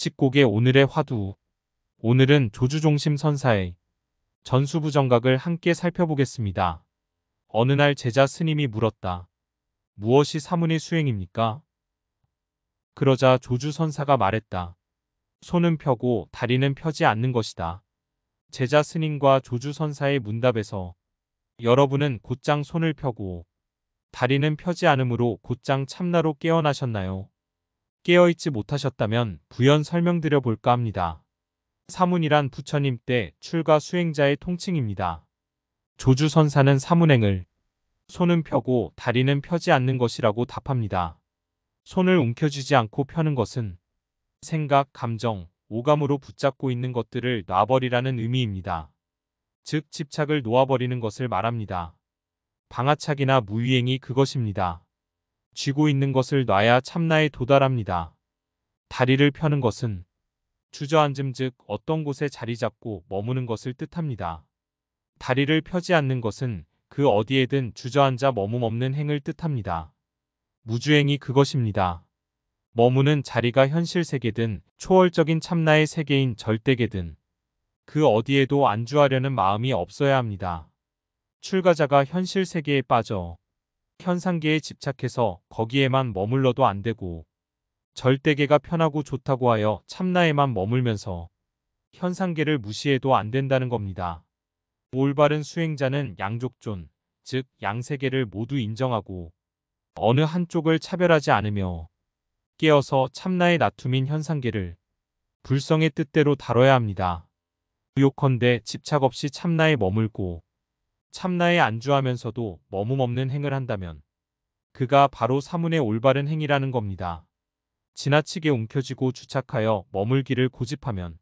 칙곡의 오늘의 화두 오늘은 조주종심 선사의 전수부정각을 함께 살펴보겠습니다. 어느 날 제자 스님이 물었다. 무엇이 사문의 수행입니까? 그러자 조주 선사가 말했다. 손은 펴고 다리는 펴지 않는 것이다. 제자 스님과 조주 선사의 문답에서 여러분은 곧장 손을 펴고 다리는 펴지 않으므로 곧장 참나로 깨어나셨나요? 깨어있지 못하셨다면 부연 설명드려 볼까 합니다. 사문이란 부처님 때 출가 수행자의 통칭입니다. 조주선사는 사문행을 손은 펴고 다리는 펴지 않는 것이라고 답합니다. 손을 움켜쥐지 않고 펴는 것은 생각, 감정, 오감으로 붙잡고 있는 것들을 놔버리라는 의미입니다. 즉 집착을 놓아버리는 것을 말합니다. 방아착이나 무위행이 그것입니다. 쥐고 있는 것을 놔야 참나에 도달합니다. 다리를 펴는 것은 주저앉음 즉 어떤 곳에 자리 잡고 머무는 것을 뜻합니다. 다리를 펴지 않는 것은 그 어디에든 주저앉아 머뭄 없는 행을 뜻합니다. 무주행이 그것입니다. 머무는 자리가 현실 세계든 초월적인 참나의 세계인 절대계든 그 어디에도 안주하려는 마음이 없어야 합니다. 출가자가 현실 세계에 빠져 현상계에 집착해서 거기에만 머물러도 안 되고 절대계가 편하고 좋다고 하여 참나에만 머물면서 현상계를 무시해도 안 된다는 겁니다. 올바른 수행자는 양족존, 즉 양세계를 모두 인정하고 어느 한쪽을 차별하지 않으며 깨어서 참나의 나툼인 현상계를 불성의 뜻대로 다뤄야 합니다. 유혹컨대 집착 없이 참나에 머물고 참나에 안주하면서도 머무없는 행을 한다면 그가 바로 사문의 올바른 행이라는 겁니다. 지나치게 움켜쥐고 주착하여 머물기를 고집하면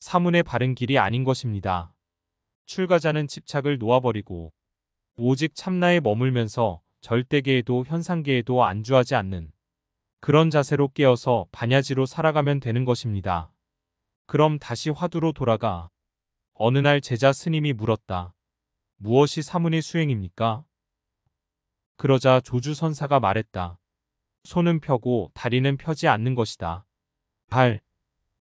사문의 바른 길이 아닌 것입니다. 출가자는 집착을 놓아버리고 오직 참나에 머물면서 절대계에도 현상계에도 안주하지 않는 그런 자세로 깨어서 반야지로 살아가면 되는 것입니다. 그럼 다시 화두로 돌아가 어느 날 제자 스님이 물었다. 무엇이 사문의 수행입니까? 그러자 조주 선사가 말했다. 손은 펴고 다리는 펴지 않는 것이다. 발,